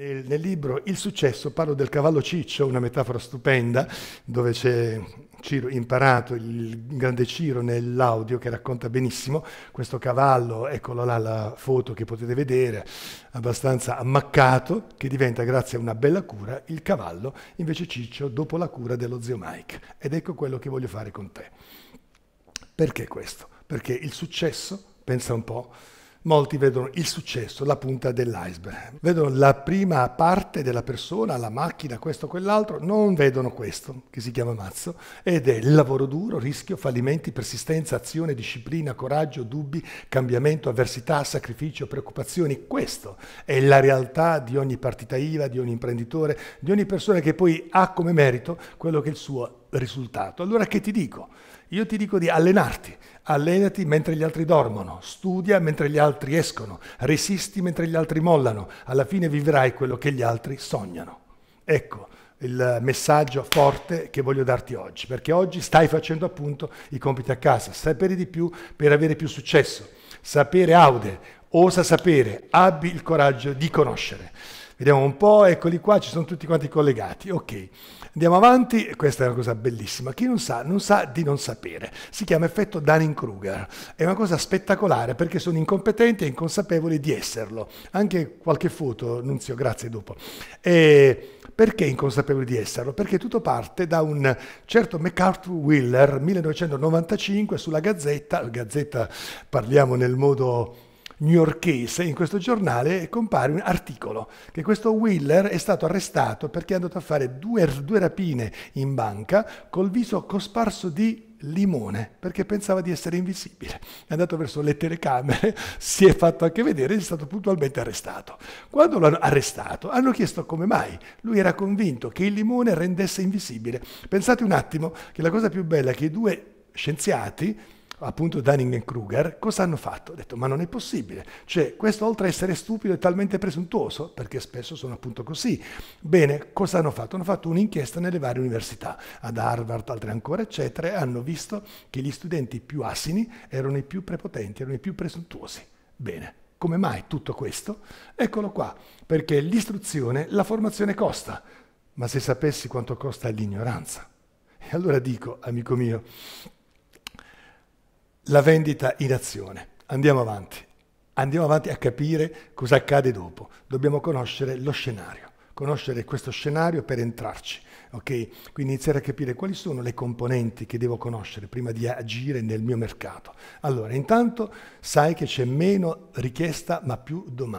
Nel, nel, libro Il successo parlo del cavallo ciccio, una metafora stupenda, dove c'è Ciro imparato, il grande Ciro nell'audio che racconta benissimo questo cavallo, eccolo là la foto che potete vedere, abbastanza ammaccato, che diventa grazie a una bella cura il cavallo, invece ciccio dopo la cura dello zio Mike. Ed ecco quello che voglio fare con te. Perché questo? Perché il successo, pensa un po', molti vedono il successo, la punta dell'iceberg. Vedono la prima parte della persona, la macchina, questo, o quell'altro, non vedono questo, che si chiama mazzo, ed è lavoro duro, rischio, fallimenti, persistenza, azione, disciplina, coraggio, dubbi, cambiamento, avversità, sacrificio, preoccupazioni. Questo è la realtà di ogni partita IVA, di ogni imprenditore, di ogni persona che poi ha come merito quello che è il suo risultato. Allora che ti dico? Io ti dico di allenarti, allenati mentre gli altri dormono, studia mentre gli altri escono, resisti mentre gli altri mollano, alla fine vivrai quello che gli altri sognano. Ecco il messaggio forte che voglio darti oggi, perché oggi stai facendo appunto i compiti a casa, sapere di più per avere più successo, sapere aude, osa sapere, abbi il coraggio di conoscere. Vediamo un po', eccoli qua, ci sono tutti quanti collegati. Ok, andiamo avanti. Questa è una cosa bellissima. Chi non sa, non sa di non sapere. Si chiama effetto Dunning-Kruger. È una cosa spettacolare perché sono incompetenti e inconsapevoli di esserlo. Anche qualche foto, Nunzio, grazie dopo. E perché inconsapevoli di esserlo? Perché tutto parte da un certo MacArthur Wheeler, 1995, sulla Gazzetta, Gazzetta parliamo nel modo newyorchese, in questo giornale compare un articolo che questo Wheeler è stato arrestato perché è andato a fare due, due rapine in banca col viso cosparso di limone perché pensava di essere invisibile. È andato verso le telecamere, si è fatto anche vedere ed è stato puntualmente arrestato. Quando l'hanno arrestato hanno chiesto come mai. Lui era convinto che il limone rendesse invisibile. Pensate un attimo che la cosa più bella è che i due scienziati appunto Dunning e Kruger, cosa hanno fatto? Ho detto, ma non è possibile. Cioè, questo oltre a essere stupido è talmente presuntuoso, perché spesso sono appunto così. Bene, cosa hanno fatto? Hanno fatto un'inchiesta nelle varie università, ad Harvard, altre ancora, eccetera, e hanno visto che gli studenti più assini erano i più prepotenti, erano i più presuntuosi. Bene, come mai tutto questo? Eccolo qua, perché l'istruzione, la formazione costa, ma se sapessi quanto costa l'ignoranza. E allora dico, amico mio, la vendita in azione. Andiamo avanti. Andiamo avanti a capire cosa accade dopo. Dobbiamo conoscere lo scenario, conoscere questo scenario per entrarci. Okay? Quindi iniziare a capire quali sono le componenti che devo conoscere prima di agire nel mio mercato. Allora, intanto sai che c'è meno richiesta ma più domanda.